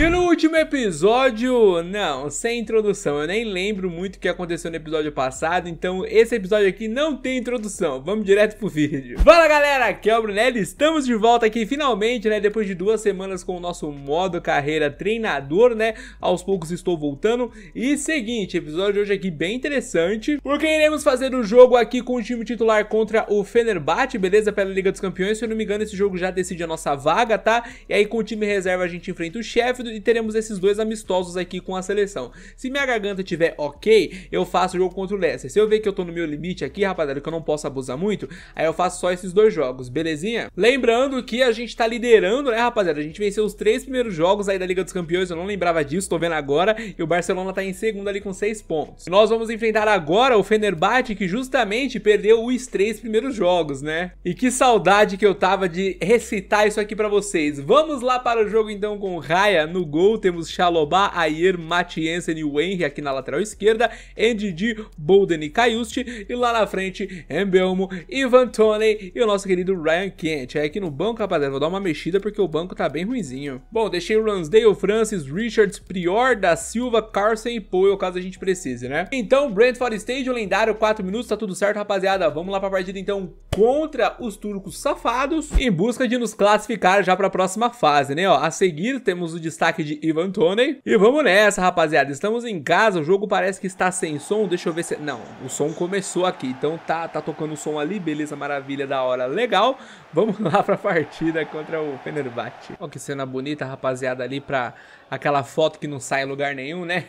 E no último episódio, não, sem introdução, eu nem lembro muito o que aconteceu no episódio passado, então esse episódio aqui não tem introdução, vamos direto pro vídeo. Fala galera, aqui é o Brunelli, estamos de volta aqui finalmente, né, depois de duas semanas com o nosso modo carreira treinador, né, aos poucos estou voltando. E seguinte, episódio de hoje aqui bem interessante, porque iremos fazer o um jogo aqui com o time titular contra o Fenerbahçe, beleza, pela Liga dos Campeões, se eu não me engano esse jogo já decide a nossa vaga, tá? E aí com o time reserva a gente enfrenta o chefe e teremos esses dois amistosos aqui com a seleção. Se minha garganta tiver ok, eu faço o jogo contra o Leicester. Se eu ver que eu tô no meu limite aqui, rapaziada, que eu não posso abusar muito, aí eu faço só esses dois jogos, belezinha? Lembrando que a gente tá liderando, né, rapaziada? A gente venceu os três primeiros jogos aí da Liga dos Campeões, eu não lembrava disso, tô vendo agora, e o Barcelona tá em segundo ali com seis pontos. Nós vamos enfrentar agora o Fenerbahçe, que justamente perdeu os três primeiros jogos, né? E que saudade que eu tava de recitar isso aqui pra vocês. Vamos lá para o jogo então com o Raya no no gol temos Xalobá, Ayer, Matiensen e o Henry aqui na lateral esquerda, NDD, Bolden e Caiuste, e lá na frente, Embelmo, Ivan Toney e o nosso querido Ryan Kent. É aqui no banco, rapaziada, vou dar uma mexida porque o banco tá bem ruimzinho. Bom, deixei o Lansdale, Francis, Richards, Prior, da Silva, Carson e Poel, caso a gente precise, né? Então, Brentford o lendário, 4 minutos, tá tudo certo, rapaziada. Vamos lá pra partida, então, contra os turcos safados, em busca de nos classificar já pra próxima fase, né? Ó, a seguir, temos o destaque ataque de Ivan Toney. E vamos nessa, rapaziada. Estamos em casa, o jogo parece que está sem som. Deixa eu ver se... Não, o som começou aqui. Então tá, tá tocando o som ali, beleza, maravilha, da hora, legal. Vamos lá pra partida contra o Fenerbahçe. Olha que cena bonita, rapaziada, ali pra aquela foto que não sai em lugar nenhum, né?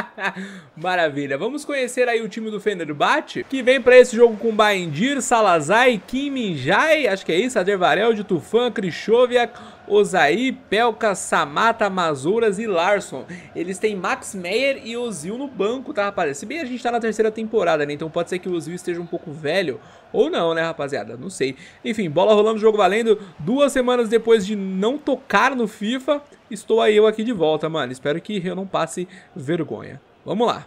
Maravilha. Vamos conhecer aí o time do Fenerbahçe, que vem para esse jogo com Baendir, Salazar, Kim Minjai, acho que é isso, Adervarel, de Tufan, Krishoviak, Ozaí, Pelka, Samata, Mazuras e Larson. Eles têm Max Meyer e Ozil no banco, tá, rapaziada? Se bem a gente tá na terceira temporada, né? Então pode ser que o Ozil esteja um pouco velho, ou não, né, rapaziada? Não sei. Enfim, bola rolando, jogo valendo. Duas semanas depois de não tocar no FIFA, estou aí eu aqui de volta, mano. Espero que eu não passe vergonha. Vamos lá.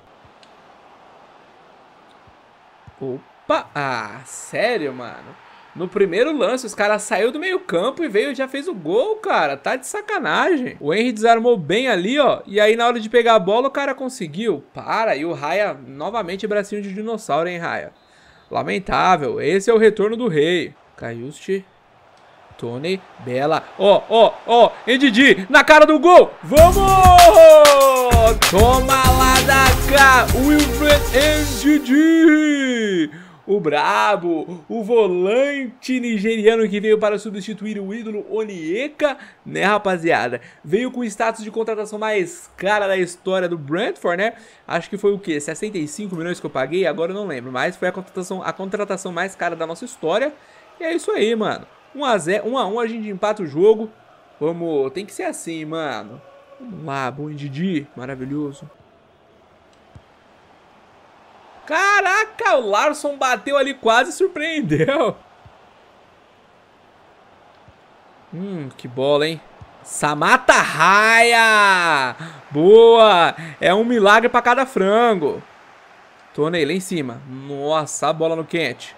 Opa! Ah, sério, mano? No primeiro lance, os caras saiu do meio campo e veio já fez o gol, cara. Tá de sacanagem. O Henry desarmou bem ali, ó. E aí, na hora de pegar a bola, o cara conseguiu. Para, e o Raya, novamente, bracinho de dinossauro, hein, Raya? Lamentável. Esse é o retorno do rei. Caiuste. Tony. Bela. Ó, ó, ó. Ndidi. Na cara do gol. Vamos! Toma lá da cá. Wilfred Ndidi o brabo, o volante nigeriano que veio para substituir o ídolo Onieka, né rapaziada? Veio com o status de contratação mais cara da história do Brentford, né? Acho que foi o que 65 milhões que eu paguei? Agora eu não lembro, mas foi a contratação, a contratação mais cara da nossa história. E é isso aí, mano. 1x0, 1x1 a gente empata o jogo. Vamos, tem que ser assim, mano. Vamos lá, bom Didi, maravilhoso. Caraca, o Larson bateu ali, quase surpreendeu. Hum, que bola, hein? Samata Raya! Boa! É um milagre pra cada frango. Tonei lá em cima. Nossa, a bola no quente.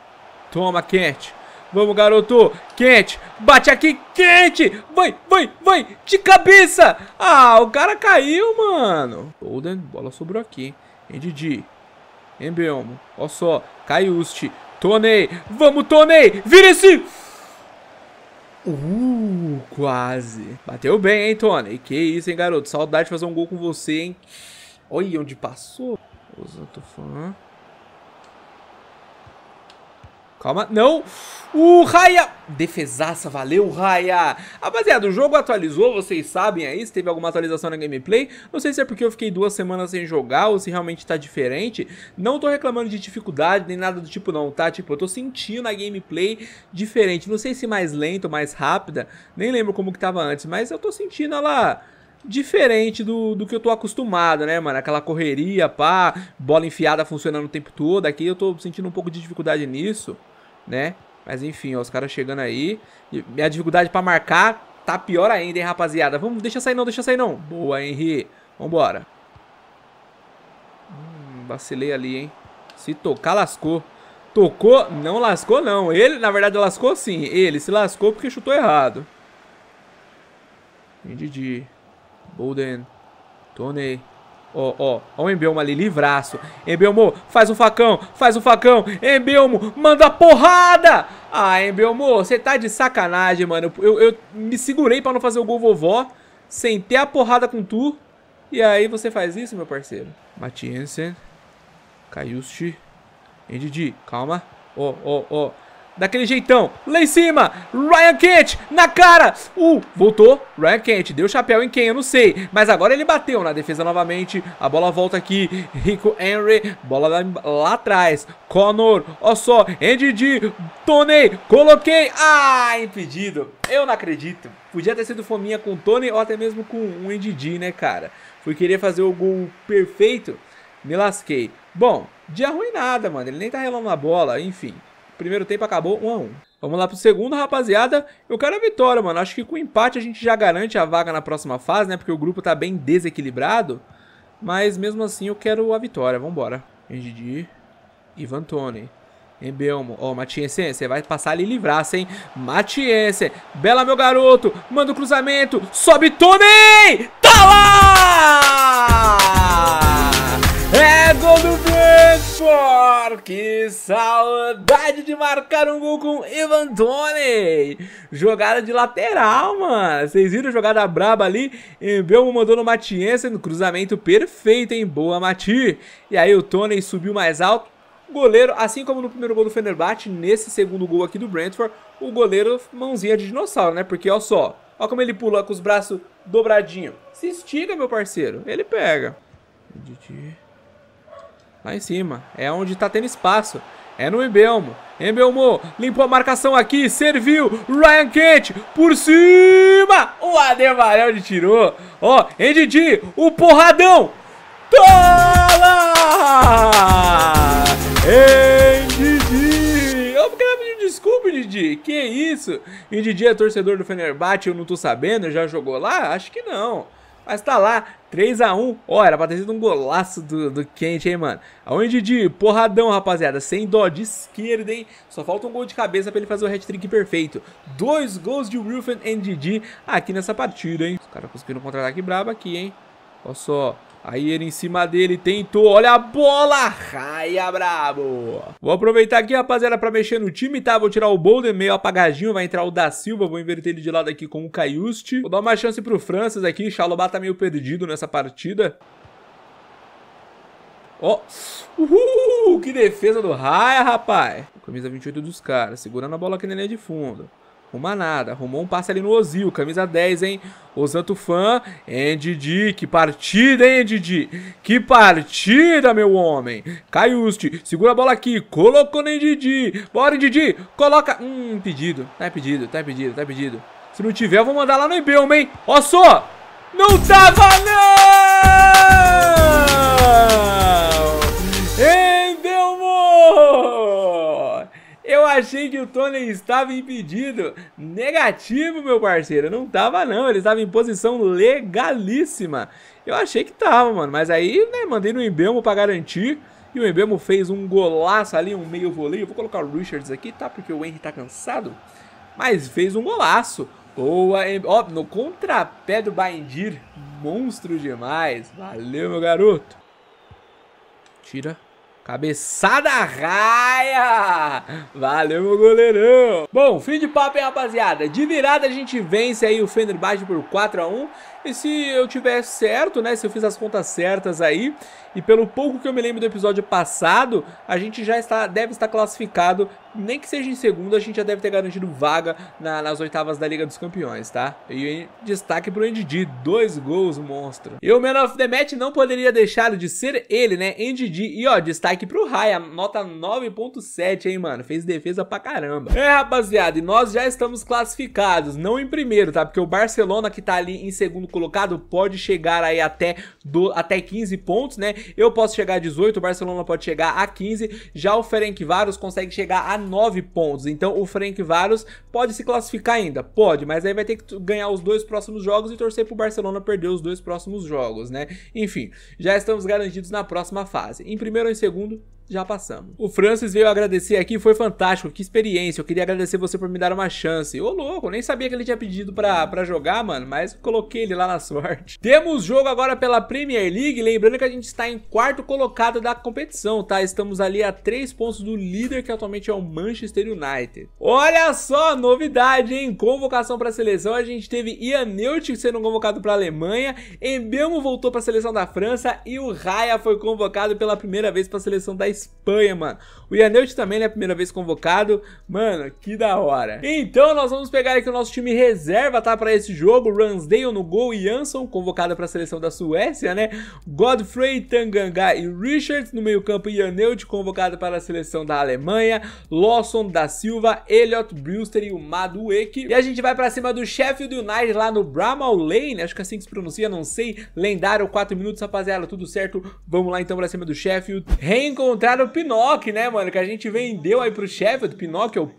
Toma, quente. Vamos, garoto. Quente. Bate aqui, quente. Vai, vai, vai. De cabeça. Ah, o cara caiu, mano. Golden, bola sobrou aqui. Hein, Didi. Embelmo. Ó só. Caiuste. Tonei. Vamos, Tonei. Vira-se. Uh, quase. Bateu bem, hein, Tony? Que isso, hein, garoto? Saudade de fazer um gol com você, hein? Olha onde passou. Osantofan. Calma, não. O raia Defesaça, valeu, Raia. Rapaziada, o jogo atualizou, vocês sabem aí, é se teve alguma atualização na gameplay. Não sei se é porque eu fiquei duas semanas sem jogar ou se realmente tá diferente. Não tô reclamando de dificuldade nem nada do tipo não, tá? Tipo, eu tô sentindo a gameplay diferente. Não sei se mais lenta mais rápida, nem lembro como que tava antes, mas eu tô sentindo ela diferente do, do que eu tô acostumado, né, mano? Aquela correria, pá, bola enfiada funcionando o tempo todo. Aqui eu tô sentindo um pouco de dificuldade nisso né? Mas enfim, ó, os caras chegando aí. E minha dificuldade pra marcar tá pior ainda, hein, rapaziada. Vamos, deixa sair não, deixa sair não. Boa, Henry. Vambora. Hum, vacilei ali, hein. Se tocar, lascou. Tocou, não lascou não. Ele, na verdade, lascou sim. Ele se lascou porque chutou errado. Didi. Bolden. Tony. Ó, ó, ó o Embelmo ali, livraço. Embelmo, faz o facão, faz o facão. Embelmo, manda porrada! Ah, Embelmo, você tá de sacanagem, mano. Eu, eu me segurei pra não fazer o gol vovó. Sentei a porrada com tu. E aí você faz isso, meu parceiro. Matiensen. Kaiushi. Endidi, calma. Ó, ó, ó. Daquele jeitão. Lá em cima. Ryan Kent. Na cara. Uh, voltou. Ryan Kent. Deu chapéu em quem? Eu não sei. Mas agora ele bateu na defesa novamente. A bola volta aqui. Rico Henry. Bola lá, lá atrás. Connor. olha só. NDD. Tony. Coloquei. Ah, impedido. Eu não acredito. Podia ter sido fominha com o Tony ou até mesmo com o NDD, né, cara? Fui querer fazer o gol perfeito. Me lasquei. Bom, dia ruim nada, mano. Ele nem tá relando a bola. Enfim. Primeiro tempo acabou 1 a 1. Vamos lá pro segundo, rapaziada. Eu quero a vitória, mano. Acho que com empate a gente já garante a vaga na próxima fase, né? Porque o grupo tá bem desequilibrado. Mas mesmo assim eu quero a vitória. Vambora. Engidi. Ivan Tony. Embelmo. Ó, oh, Matiense, você vai passar e livrar, hein? Matiense. Bela, meu garoto. Manda o cruzamento. Sobe, Tony! Tá lá! For! Que saudade de marcar um gol com Ivan Tony! Jogada de lateral, mano! Vocês viram a jogada braba ali? Embelmo mandou no Matiense, no cruzamento perfeito, hein? Boa, Mati! E aí o Tony subiu mais alto. goleiro, assim como no primeiro gol do Fenerbahçe, nesse segundo gol aqui do Brentford, o goleiro mãozinha de dinossauro, né? Porque, olha só, olha como ele pula com os braços dobradinho. Se estiga, meu parceiro. Ele pega. Didi... Lá em cima. É onde tá tendo espaço. É no Embelmo. Embelmo limpou a marcação aqui, serviu. Ryan Kent por cima. O Ademarel tirou. Ó, oh, o porradão. Tola! Tá Ndidi! Eu querer pedir desculpa, Didi Que isso? Didi é torcedor do Fenerbahçe, eu não tô sabendo. Já jogou lá? Acho que não. Mas tá lá, 3x1. Ó, oh, era pra ter sido um golaço do, do Kent, hein, mano. Aonde de porradão, rapaziada. Sem dó de esquerda, hein. Só falta um gol de cabeça pra ele fazer o hat-trick perfeito. Dois gols de Wilfen e Didi aqui nessa partida, hein. Os caras conseguiram um contra-ataque brabo aqui, hein. Olha só. Aí ele em cima dele tentou, olha a bola, raia brabo. Vou aproveitar aqui, rapaziada, pra mexer no time, tá? Vou tirar o Boulder meio apagadinho, vai entrar o da Silva, vou inverter ele de lado aqui com o Caiuste. Vou dar uma chance pro Francis aqui, Xalobá tá meio perdido nessa partida. Ó, oh. uhul, que defesa do raia, rapaz. Camisa 28 dos caras, segurando a bola aqui na linha de fundo. Arruma nada. Arrumou um passe ali no Ozil. Camisa 10, hein? Ozan Tufan. Ndidi. Que partida, hein, Ndidi? Que partida, meu homem. Caiuste. Segura a bola aqui. Colocou no Ndidi. Bora, Ndidi. Coloca. Hum, pedido. Tá pedido, tá pedido, tá pedido. Se não tiver, eu vou mandar lá no Ibelma, hein? Ó só! Não tava, não! achei que o Tony estava impedido. Negativo, meu parceiro. Não tava, não. Ele estava em posição legalíssima. Eu achei que tava, mano. Mas aí, né, mandei no Embemo pra garantir. E o Embemo fez um golaço ali, um meio voleio. vou colocar o Richards aqui, tá? Porque o Henry tá cansado. Mas fez um golaço. Boa, Emb... ó, no contrapé do Baindir. Monstro demais. Valeu, meu garoto. Tira. Cabeçada raia! Valeu, meu goleirão! Bom, fim de papo, hein, rapaziada? De virada a gente vence aí o Fenerbahçe por 4x1. E se eu tiver certo, né? Se eu fiz as contas certas aí, e pelo pouco que eu me lembro do episódio passado, a gente já está, deve estar classificado, nem que seja em segundo, a gente já deve ter garantido vaga na, nas oitavas da Liga dos Campeões, tá? E destaque pro Ndidi, dois gols, monstro. E o Man of the Match não poderia deixar de ser ele, né? Ndidi. E ó, destaque pro Raya, nota 9.7, hein, mano? Fez defesa pra caramba. É, rapaziada, e nós já estamos classificados, não em primeiro, tá? Porque o Barcelona, que tá ali em segundo, colocado pode chegar aí até, do, até 15 pontos, né? Eu posso chegar a 18, o Barcelona pode chegar a 15, já o Ferenc Varos consegue chegar a 9 pontos. Então o Ferenc Varos pode se classificar ainda, pode, mas aí vai ter que ganhar os dois próximos jogos e torcer pro Barcelona perder os dois próximos jogos, né? Enfim, já estamos garantidos na próxima fase. Em primeiro ou em segundo, já passamos. O Francis veio agradecer aqui, foi fantástico, que experiência. Eu queria agradecer você por me dar uma chance. Ô louco, nem sabia que ele tinha pedido pra, pra jogar, mano, mas coloquei ele lá na sorte. Temos jogo agora pela Premier League, lembrando que a gente está em quarto colocado da competição, tá? Estamos ali a três pontos do líder, que atualmente é o Manchester United. Olha só, novidade, hein? Convocação pra seleção, a gente teve Ian Neut sendo convocado pra Alemanha, Embemo voltou pra seleção da França e o Raya foi convocado pela primeira vez pra seleção da Espanha, mano. O Yaneut também, a né, Primeira vez convocado. Mano, que da hora. Então, nós vamos pegar aqui o nosso time reserva, tá? Pra esse jogo. Ransdale no gol. Jansson, convocado pra seleção da Suécia, né? Godfrey, Tanganga e Richards no meio-campo. Yaneut, convocado para a seleção da Alemanha. Lawson da Silva, Elliot Brewster e o Madueke. E a gente vai pra cima do Sheffield United lá no Bramall Lane. Acho que é assim que se pronuncia, não sei. Lendário, 4 minutos, rapaziada. Tudo certo. Vamos lá então pra cima do Sheffield. Reencontrar Encontraram o Pinocchio, né, mano? Que a gente vendeu aí pro Sheffield. é ou Pinocchio.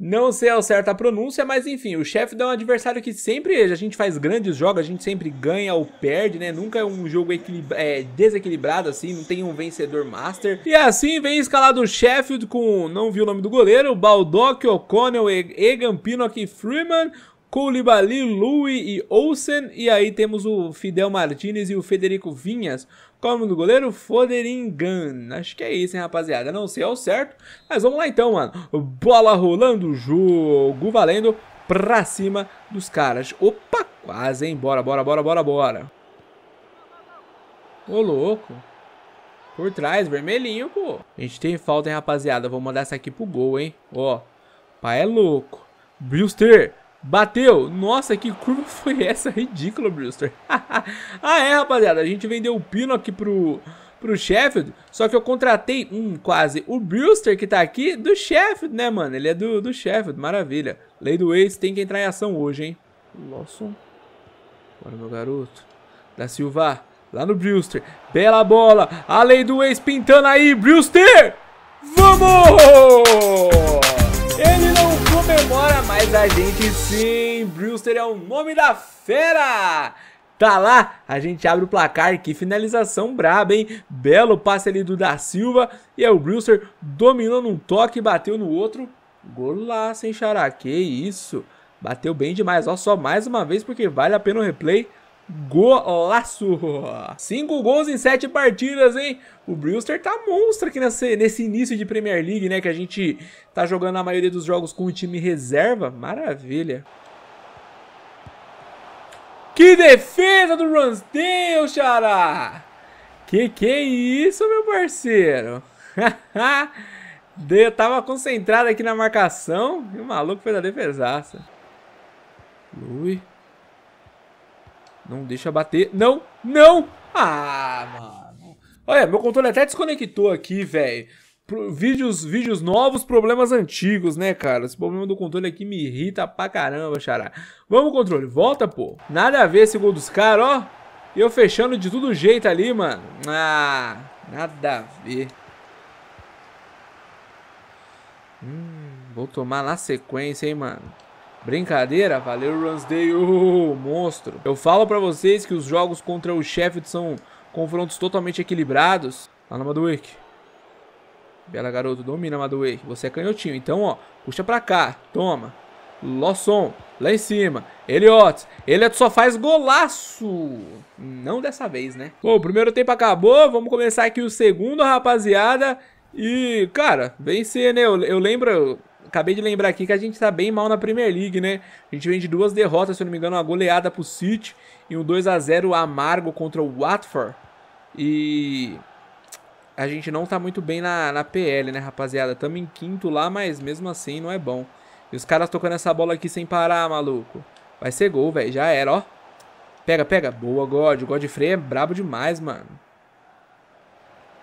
Não sei ao certo a pronúncia, mas enfim. O Sheffield é um adversário que sempre a gente faz grandes jogos. A gente sempre ganha ou perde, né? Nunca é um jogo é, desequilibrado assim. Não tem um vencedor master. E assim vem escalado o Sheffield com... Não vi o nome do goleiro. Baldock, O'Connell, Egan, Pinocchio e Freeman. Koulibaly, Louis e Olsen. E aí temos o Fidel Martinez e o Federico Vinhas. Como é o do goleiro? Foderingan. Acho que é isso, hein, rapaziada? Não sei ao certo, mas vamos lá então, mano. Bola rolando, jogo valendo pra cima dos caras. Opa, quase, hein? Bora, bora, bora, bora, bora. Ô, louco. Por trás, vermelhinho, pô. A gente tem falta, hein, rapaziada? Vou mandar essa aqui pro gol, hein? Ó, pai é louco. Brewster, Bateu. Nossa, que curva foi essa? Ridícula, Brewster. ah, é, rapaziada. A gente vendeu o aqui pro, pro Sheffield. Só que eu contratei, um quase, o Brewster que tá aqui do Sheffield, né, mano? Ele é do, do Sheffield. Maravilha. Lei do Ace tem que entrar em ação hoje, hein? Lawson. Bora, meu garoto. Da Silva. Lá no Brewster. Bela bola. A lei do Ace pintando aí. Brewster! Vamos! Ele comemora, mas a gente sim, Brewster é o nome da fera! Tá lá, a gente abre o placar, que finalização braba, hein? Belo passe ali do Da Silva, e é o Brewster dominando um toque, bateu no outro, golaço, hein, Xará? Que isso, bateu bem demais, ó, só mais uma vez, porque vale a pena o replay, Golaço! Cinco gols em sete partidas, hein? O Brewster tá monstro aqui nesse, nesse início de Premier League, né? Que a gente tá jogando a maioria dos jogos com o time reserva. Maravilha! Que defesa do Ransdale, xará! Que que é isso, meu parceiro? Eu tava concentrado aqui na marcação e o maluco fez a defesaça. Lui. Não deixa bater. Não, não! Ah, mano. Olha, meu controle até desconectou aqui, velho. Vídeos, vídeos novos, problemas antigos, né, cara? Esse problema do controle aqui me irrita pra caramba, xará. Vamos, controle, volta, pô. Nada a ver esse gol dos caras, ó. E eu fechando de tudo jeito ali, mano. Ah, nada a ver. Hum, vou tomar na sequência, hein, mano. Brincadeira, valeu Ransdale, oh, uh, uh, uh, monstro. Eu falo pra vocês que os jogos contra o Sheffield são confrontos totalmente equilibrados. Lá na Bela garoto, domina Madueke. Você é canhotinho, então ó, puxa pra cá, toma. Losson, lá em cima. Eliott, Eliott só faz golaço. Não dessa vez, né? Bom, o primeiro tempo acabou, vamos começar aqui o segundo, rapaziada. E, cara, vencer, né? Eu, eu lembro, acabei de lembrar aqui que a gente tá bem mal na Premier League, né? A gente vem de duas derrotas, se eu não me engano, uma goleada pro City e um 2 a 0 amargo contra o Watford. E a gente não tá muito bem na, na PL, né, rapaziada? Tamo em quinto lá, mas mesmo assim não é bom. E os caras tocando essa bola aqui sem parar, maluco. Vai ser gol, velho. Já era, ó. Pega, pega. Boa, God. O Godfrey é brabo demais, mano.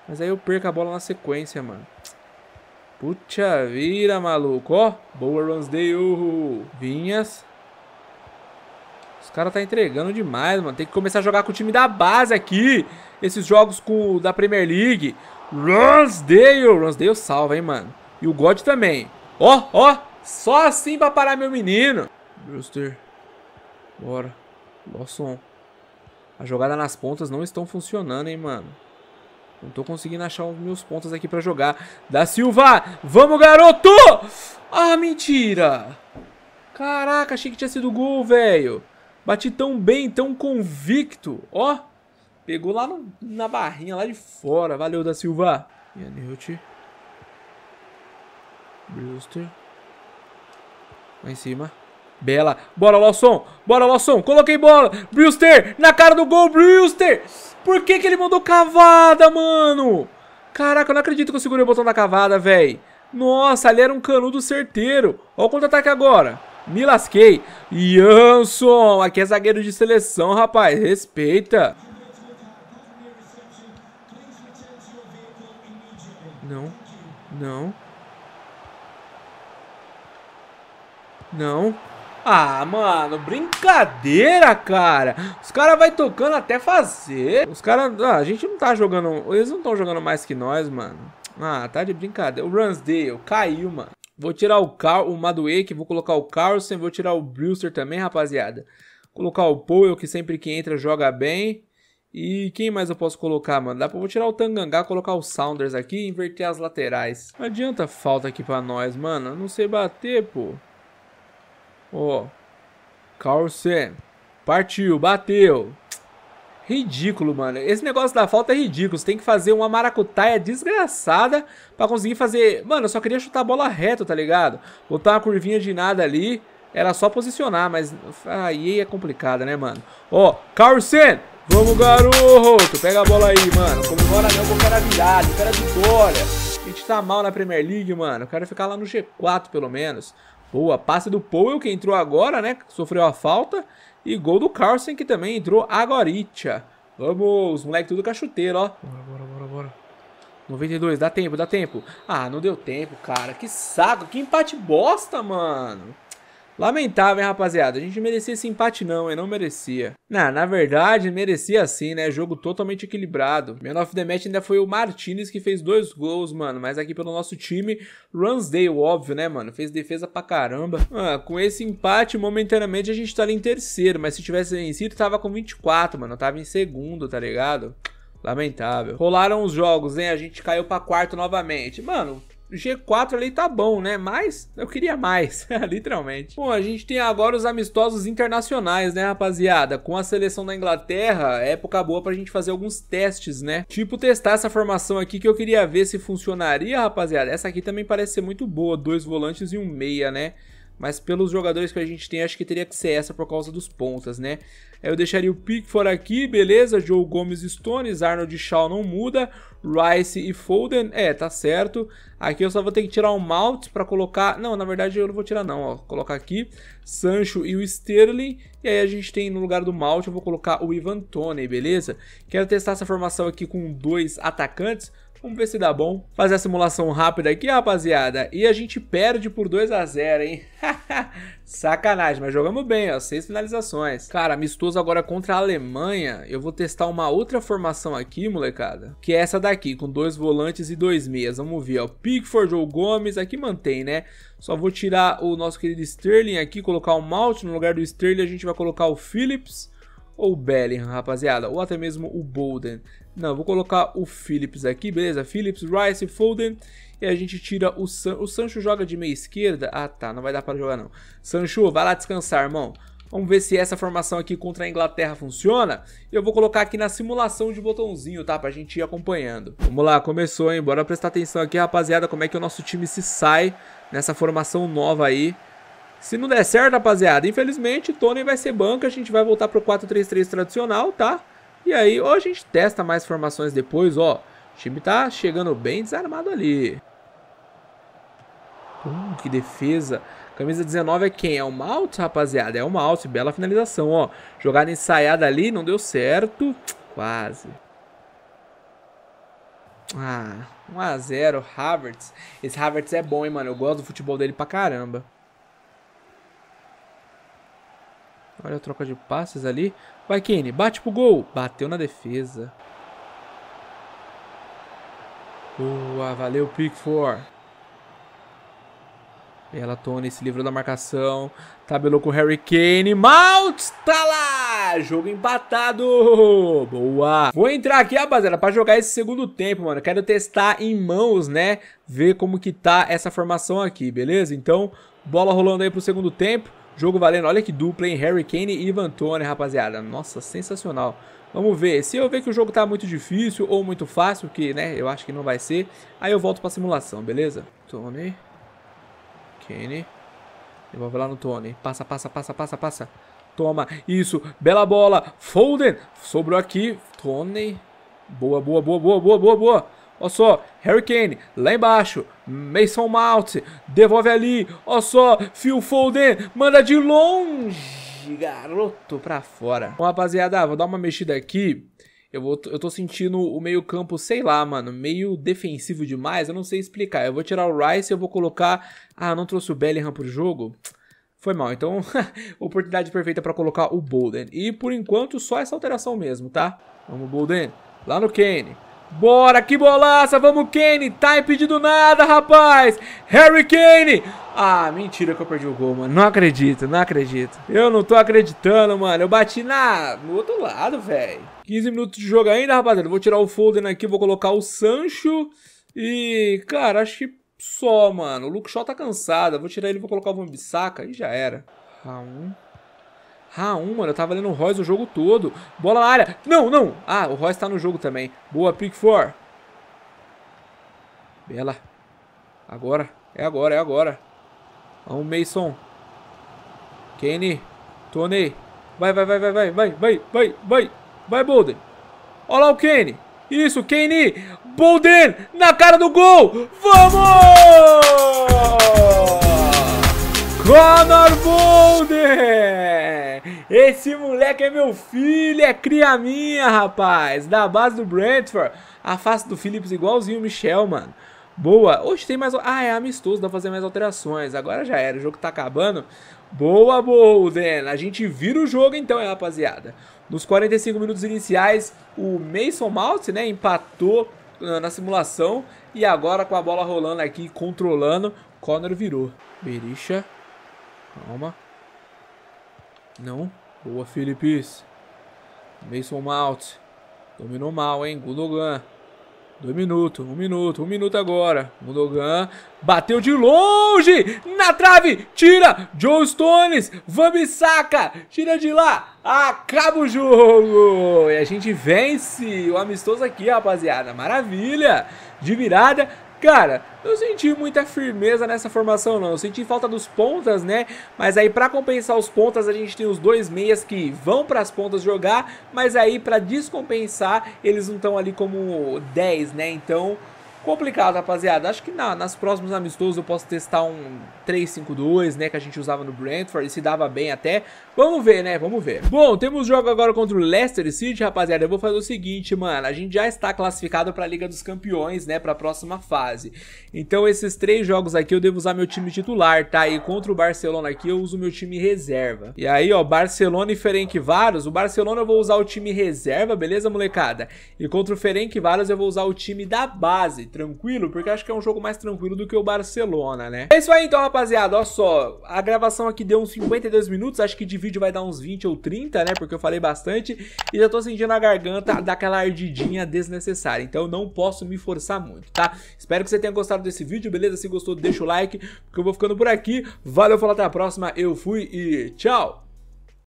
Mas aí eu perco a bola na sequência, mano. Puxa vira, maluco. Ó, boa Ronsdale. Vinhas. Os caras tá entregando demais, mano. Tem que começar a jogar com o time da base aqui. Esses jogos com, da Premier League. Ronsdale. Ronsdale salva, hein, mano. E o God também. Ó, ó. Só assim pra parar meu menino. Brewster. Bora. Lawson. A jogada nas pontas não estão funcionando, hein, mano. Não tô conseguindo achar os meus pontos aqui pra jogar. Da Silva! Vamos, garoto! Ah, mentira! Caraca, achei que tinha sido gol, velho. Bati tão bem, tão convicto. Ó, pegou lá no, na barrinha, lá de fora. Valeu, da Silva. Yaneut. Brewster. Lá em cima. Bela. Bora, Lawson. Bora, Lawson. Coloquei bola. Brewster. Na cara do gol, Brewster. Por que, que ele mandou cavada, mano? Caraca, eu não acredito que eu segurei o botão da cavada, velho. Nossa, ali era um canudo certeiro. Olha o contra-ataque agora. Me lasquei. Jansson, aqui é zagueiro de seleção, rapaz. Respeita. Não, não. Não. Ah, mano, brincadeira, cara. Os caras vai tocando até fazer. Os caras... Ah, a gente não tá jogando... Eles não estão jogando mais que nós, mano. Ah, tá de brincadeira. O Ransdale caiu, mano. Vou tirar o, Car o Madueke, vou colocar o Carlson, vou tirar o Brewster também, rapaziada. Colocar o Powell, que sempre que entra joga bem. E quem mais eu posso colocar, mano? Dá pra vou tirar o Tangangá, colocar o Saunders aqui e inverter as laterais. Não adianta falta aqui pra nós, mano. Eu não sei bater, pô. Ó. Oh, Carlsen. Partiu, bateu. Ridículo, mano. Esse negócio da falta é ridículo. Você tem que fazer uma maracutaia desgraçada pra conseguir fazer... Mano, eu só queria chutar a bola reto, tá ligado? Botar uma curvinha de nada ali. Era só posicionar, mas... Aí é complicada, né, mano? Ó, oh, Carlsen. Vamos, garoto. Pega a bola aí, mano. Comemora não, com o cara virado. Cara vitória. A gente tá mal na Premier League, mano. Eu quero ficar lá no G4, pelo menos. Boa passe do Powell, que entrou agora, né? Sofreu a falta. E gol do Carlsen, que também entrou agora. Vamos, moleque tudo cachuteiro, ó. Bora, bora, bora, bora. 92, dá tempo, dá tempo. Ah, não deu tempo, cara. Que saco, que empate bosta, mano. Lamentável, hein, rapaziada? A gente merecia esse empate não, hein? Não merecia. Na, na verdade, merecia sim, né? Jogo totalmente equilibrado. Man of the match ainda foi o Martinez que fez dois gols, mano. Mas aqui pelo nosso time, Runsdale, óbvio, né, mano? Fez defesa pra caramba. Mano, com esse empate, momentaneamente, a gente tá ali em terceiro. Mas se tivesse vencido, tava com 24, mano. Tava em segundo, tá ligado? Lamentável. Rolaram os jogos, hein? A gente caiu pra quarto novamente. Mano, G4 ali tá bom, né? Mas eu queria mais, literalmente. Bom, a gente tem agora os amistosos internacionais, né, rapaziada? Com a seleção da Inglaterra, época boa pra gente fazer alguns testes, né? Tipo, testar essa formação aqui que eu queria ver se funcionaria, rapaziada. Essa aqui também parece ser muito boa, dois volantes e um meia, né? Mas pelos jogadores que a gente tem, acho que teria que ser essa por causa dos pontas, né? Eu deixaria o Pickford aqui, beleza. Joe Gomes Stones, Arnold Shaw não muda. Rice e Foden, é, tá certo. Aqui eu só vou ter que tirar o Malt Mount para colocar... Não, na verdade eu não vou tirar não, ó. Vou colocar aqui Sancho e o Sterling. E aí a gente tem no lugar do Mount, eu vou colocar o Ivan Toney, beleza? Quero testar essa formação aqui com dois atacantes Vamos ver se dá bom. Fazer a simulação rápida aqui, rapaziada. E a gente perde por 2x0, hein? Sacanagem, mas jogamos bem, ó. Seis finalizações. Cara, amistoso agora contra a Alemanha. Eu vou testar uma outra formação aqui, molecada. Que é essa daqui, com dois volantes e dois meias. Vamos ver, ó. Pickford ou Gomes. Aqui mantém, né? Só vou tirar o nosso querido Sterling aqui, colocar o Malt No lugar do Sterling, a gente vai colocar o Phillips ou o Bellingham, rapaziada, ou até mesmo o Bolden. Não, vou colocar o Phillips aqui, beleza? Phillips, Rice, Foden. E a gente tira o Sancho. O Sancho joga de meia esquerda? Ah, tá. Não vai dar pra jogar, não. Sancho, vai lá descansar, irmão. Vamos ver se essa formação aqui contra a Inglaterra funciona. Eu vou colocar aqui na simulação de botãozinho, tá? Pra gente ir acompanhando. Vamos lá, começou, hein? Bora prestar atenção aqui, rapaziada, como é que o nosso time se sai nessa formação nova aí. Se não der certo, rapaziada, infelizmente, Tony vai ser banco. A gente vai voltar pro 4-3-3 tradicional, tá? E aí, ou a gente testa mais formações depois, ó. O time tá chegando bem desarmado ali. Hum, que defesa. Camisa 19 é quem? É o Maltz, rapaziada. É o Maltz. Bela finalização, ó. Jogada ensaiada ali, não deu certo. Quase. Ah, 1x0, Havertz. Esse Havertz é bom, hein, mano. Eu gosto do futebol dele pra caramba. Olha a troca de passes ali. Vai, Kane. Bate pro gol. Bateu na defesa. Boa. Valeu, Pickford. Bela Tony se livrou da marcação. Tabelou com o Harry Kane. Mount tá lá. Jogo empatado. Boa. Vou entrar aqui, rapaziada, pra jogar esse segundo tempo, mano. Quero testar em mãos, né? Ver como que tá essa formação aqui, beleza? Então, bola rolando aí pro segundo tempo. Jogo valendo, olha que dupla, hein? Harry Kane e Ivan Tony, rapaziada. Nossa, sensacional. Vamos ver. Se eu ver que o jogo tá muito difícil ou muito fácil, que, né, eu acho que não vai ser, aí eu volto pra simulação, beleza? Tony. Kane. Devolve lá no Tony. Passa, passa, passa, passa, passa. Toma. Isso. Bela bola. Foden. Sobrou aqui. Tony. Boa, boa, boa, boa, boa, boa, boa. Olha só, Harry Kane, lá embaixo, Mason Mount, devolve ali, olha só, Phil Foden, manda de longe, garoto, pra fora. Bom, rapaziada, vou dar uma mexida aqui, eu, vou, eu tô sentindo o meio campo, sei lá, mano, meio defensivo demais, eu não sei explicar. Eu vou tirar o Rice, eu vou colocar... Ah, não trouxe o Bellingham pro jogo? Foi mal, então oportunidade perfeita pra colocar o Bolden. E por enquanto só essa alteração mesmo, tá? Vamos, Bolden. Lá no Kane. Bora, que bolaça, vamos Kane, tá impedido nada, rapaz. Harry Kane. Ah, mentira que eu perdi o gol, mano. Não acredito, não acredito. Eu não tô acreditando, mano. Eu bati na no outro lado, velho. 15 minutos de jogo ainda, rapaziada. Vou tirar o Foden aqui, vou colocar o Sancho e, cara, acho que só, mano. O Luke Shaw tá cansado. Vou tirar ele, vou colocar o Van Bissaka e já era. Ah, um Raul, ah, mano, eu tava lendo o Royce o jogo todo. Bola na área. Não, não. Ah, o Royce tá no jogo também. Boa, pick four. Bela. Agora. É agora, é agora. Vamos, Mason. Kenny. Tony. Vai, vai, vai, vai, vai, vai, vai, vai, vai. Vai, Bolden. Olha lá o Kenny. Isso, Kenny. Bolden na cara do gol. Vamos! Connor Bolden! Esse moleque é meu filho, é cria minha, rapaz. Da base do Brentford. A face do Phillips igualzinho o Michel, mano. Boa. Hoje tem mais... Ah, é amistoso, dá pra fazer mais alterações. Agora já era, o jogo tá acabando. Boa, Bolden. A gente vira o jogo então, hein, rapaziada. Nos 45 minutos iniciais, o Mason Mount, né, empatou ah, na simulação. E agora com a bola rolando aqui, controlando, Connor virou. Berisha. Calma. Não. Boa, Philippes. Mason Mount. Dominou mal, hein? Gundogan. Dois minutos, um minuto, um minuto agora. Gundogan bateu de longe, na trave, tira, Joe Stones, Van Bissaka, tira de lá, acaba o jogo. E a gente vence o amistoso aqui, rapaziada, maravilha, de virada Cara, eu senti muita firmeza nessa formação não, eu senti falta dos pontas, né? Mas aí para compensar os pontas, a gente tem os dois meias que vão para as pontas jogar, mas aí para descompensar, eles não estão ali como 10, né? Então, Complicado, rapaziada. Acho que na, nas próximas amistosos eu posso testar um 3-5-2, né? Que a gente usava no Brentford e se dava bem até. Vamos ver, né? Vamos ver. Bom, temos jogo agora contra o Leicester City, rapaziada. Eu vou fazer o seguinte, mano. A gente já está classificado para a Liga dos Campeões, né? Para a próxima fase. Então, esses três jogos aqui eu devo usar meu time titular, tá? E contra o Barcelona aqui eu uso meu time reserva. E aí, ó, Barcelona e Ferencváros. O Barcelona eu vou usar o time reserva, beleza, molecada? E contra o Ferencváros eu vou usar o time da base, tranquilo, porque acho que é um jogo mais tranquilo do que o Barcelona, né? É isso aí então, rapaziada, olha só, a gravação aqui deu uns 52 minutos, acho que de vídeo vai dar uns 20 ou 30, né, porque eu falei bastante, e já tô sentindo a garganta daquela ardidinha desnecessária, então não posso me forçar muito, tá? Espero que você tenha gostado desse vídeo, beleza? Se gostou, deixa o like, porque eu vou ficando por aqui, valeu, falou, até a próxima, eu fui e tchau!